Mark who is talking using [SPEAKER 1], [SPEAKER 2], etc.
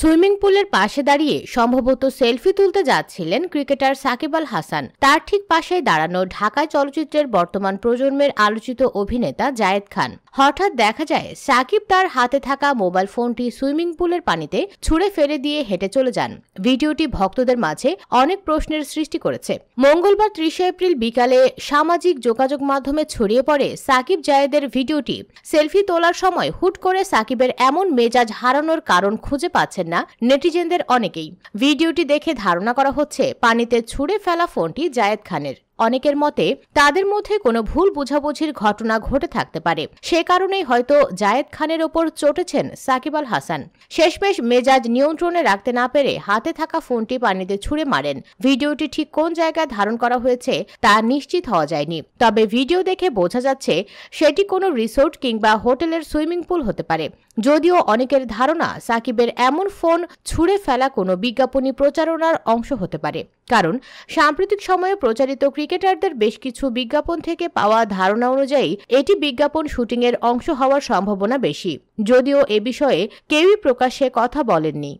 [SPEAKER 1] swimming পুলের পাশে দাঁড়িয়ে সম্ভবত সেলফি তুলতে যাচ্ছিলেন ক্রিকেটার সাকিব আল হাসান তার ঠিক পাশেই দাঁড়ানো ঢাকায় চলচ্চিত্রের বর্তমান প্রজন্মের আলোচিত অভিনেতা জায়েদ খান হঠাৎ দেখা যায় সাকিব তার হাতে থাকা মোবাইল ফোনটি সুইমিং পুলের পানিতে ছুঁড়ে ফেলে দিয়ে হেঁটে চলে যান ভিডিওটি ভক্তদের মাঝে অনেক প্রশ্নের সৃষ্টি করেছে মঙ্গলবার ত্রিশে এপ্রিল বিকালে সামাজিক যোগাযোগ মাধ্যমে ছড়িয়ে পড়ে সাকিব জায়েদের ভিডিওটি সেলফি তোলার সময় হুট করে সাকিবের এমন মেজাজ হারানোর কারণ খুঁজে পাচ্ছে পাচ্ছেন না নেটিজেনদের অনেকেই ভিডিওটি দেখে ধারণা করা হচ্ছে পানিতে ছুঁড়ে ফেলা ফোনটি জায়েদ খানের অনেকের মতে তাদের মধ্যে কোনো ভুল বোঝাবুঝির ঘটনা ঘটে থাকতে পারে সে কারণেই হয়তো জায়েদ খানের ওপর চটেছেন সাকিব আল হাসান শেষমেশ মেজাজ নিয়ন্ত্রণে রাখতে না পেরে হাতে থাকা ফোনটি পানিতে ছুঁড়ে মারেন ভিডিওটি ঠিক কোন জায়গায় ধারণ করা হয়েছে তা নিশ্চিত হওয়া যায়নি তবে ভিডিও দেখে বোঝা যাচ্ছে সেটি কোনো রিসোর্ট কিংবা হোটেলের সুইমিং পুল হতে পারে যদিও অনেকের ধারণা সাকিবের এমন ফোন ছুঁড়ে ফেলা কোনো বিজ্ঞাপনী প্রচারণার অংশ হতে পারে কারণ সাম্প্রতিক সময়ে প্রচারিত ক্রিকেটারদের বেশ কিছু বিজ্ঞাপন থেকে পাওয়া ধারণা অনুযায়ী এটি বিজ্ঞাপন শুটিংয়ের অংশ হওয়ার সম্ভাবনা বেশি যদিও এ বিষয়ে কেউই প্রকাশ্যে কথা বলেননি